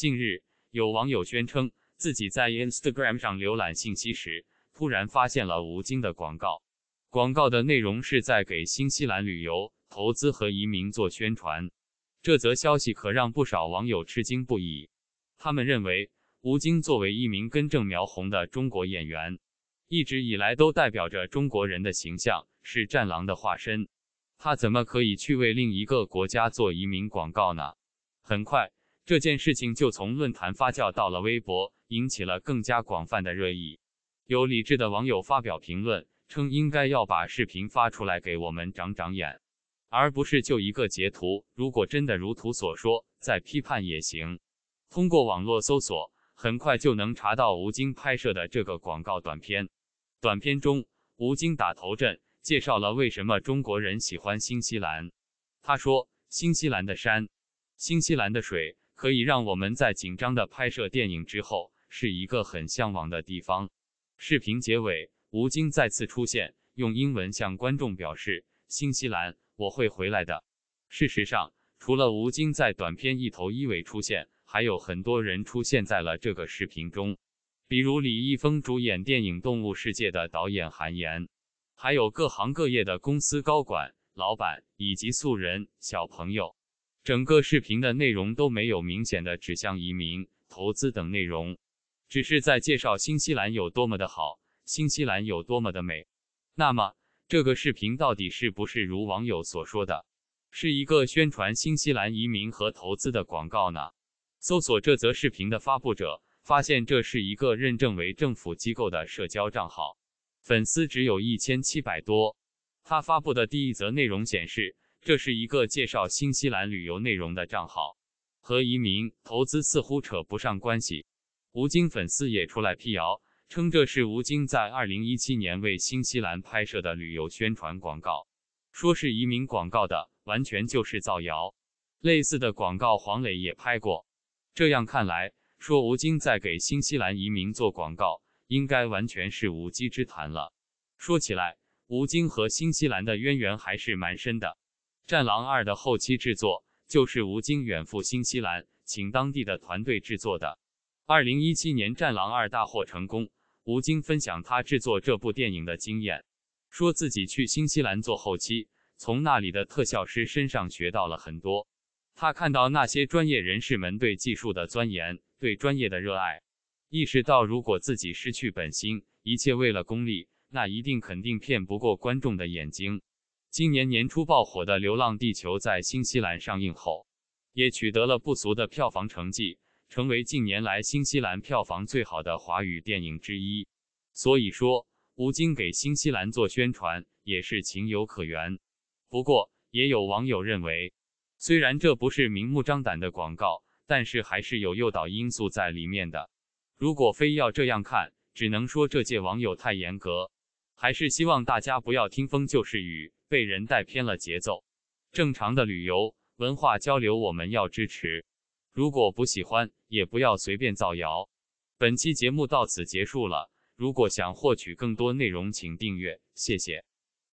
近日，有网友宣称自己在 Instagram 上浏览信息时，突然发现了吴京的广告。广告的内容是在给新西兰旅游、投资和移民做宣传。这则消息可让不少网友吃惊不已。他们认为，吴京作为一名根正苗红的中国演员，一直以来都代表着中国人的形象，是战狼的化身。他怎么可以去为另一个国家做移民广告呢？很快。这件事情就从论坛发酵到了微博，引起了更加广泛的热议。有理智的网友发表评论称，应该要把视频发出来给我们长长眼，而不是就一个截图。如果真的如图所说，再批判也行。通过网络搜索，很快就能查到吴京拍摄的这个广告短片。短片中，吴京打头阵，介绍了为什么中国人喜欢新西兰。他说：“新西兰的山，新西兰的水。”可以让我们在紧张的拍摄电影之后，是一个很向往的地方。视频结尾，吴京再次出现，用英文向观众表示：“新西兰，我会回来的。”事实上，除了吴京在短片一头一尾出现，还有很多人出现在了这个视频中，比如李易峰主演电影《动物世界》的导演韩延，还有各行各业的公司高管、老板以及素人小朋友。整个视频的内容都没有明显的指向移民、投资等内容，只是在介绍新西兰有多么的好，新西兰有多么的美。那么，这个视频到底是不是如网友所说的，是一个宣传新西兰移民和投资的广告呢？搜索这则视频的发布者，发现这是一个认证为政府机构的社交账号，粉丝只有一千七百多。他发布的第一则内容显示。这是一个介绍新西兰旅游内容的账号，和移民投资似乎扯不上关系。吴京粉丝也出来辟谣，称这是吴京在二零一七年为新西兰拍摄的旅游宣传广告，说是移民广告的，完全就是造谣。类似的广告黄磊也拍过。这样看来，说吴京在给新西兰移民做广告，应该完全是无稽之谈了。说起来，吴京和新西兰的渊源还是蛮深的。《战狼二》的后期制作就是吴京远赴新西兰，请当地的团队制作的。二零一七年，《战狼二》大获成功。吴京分享他制作这部电影的经验，说自己去新西兰做后期，从那里的特效师身上学到了很多。他看到那些专业人士们对技术的钻研、对专业的热爱，意识到如果自己失去本心，一切为了功利，那一定肯定骗不过观众的眼睛。今年年初爆火的《流浪地球》在新西兰上映后，也取得了不俗的票房成绩，成为近年来新西兰票房最好的华语电影之一。所以说，吴京给新西兰做宣传也是情有可原。不过，也有网友认为，虽然这不是明目张胆的广告，但是还是有诱导因素在里面的。如果非要这样看，只能说这届网友太严格。还是希望大家不要听风就是雨。被人带偏了节奏，正常的旅游文化交流我们要支持，如果不喜欢也不要随便造谣。本期节目到此结束了，如果想获取更多内容，请订阅，谢谢。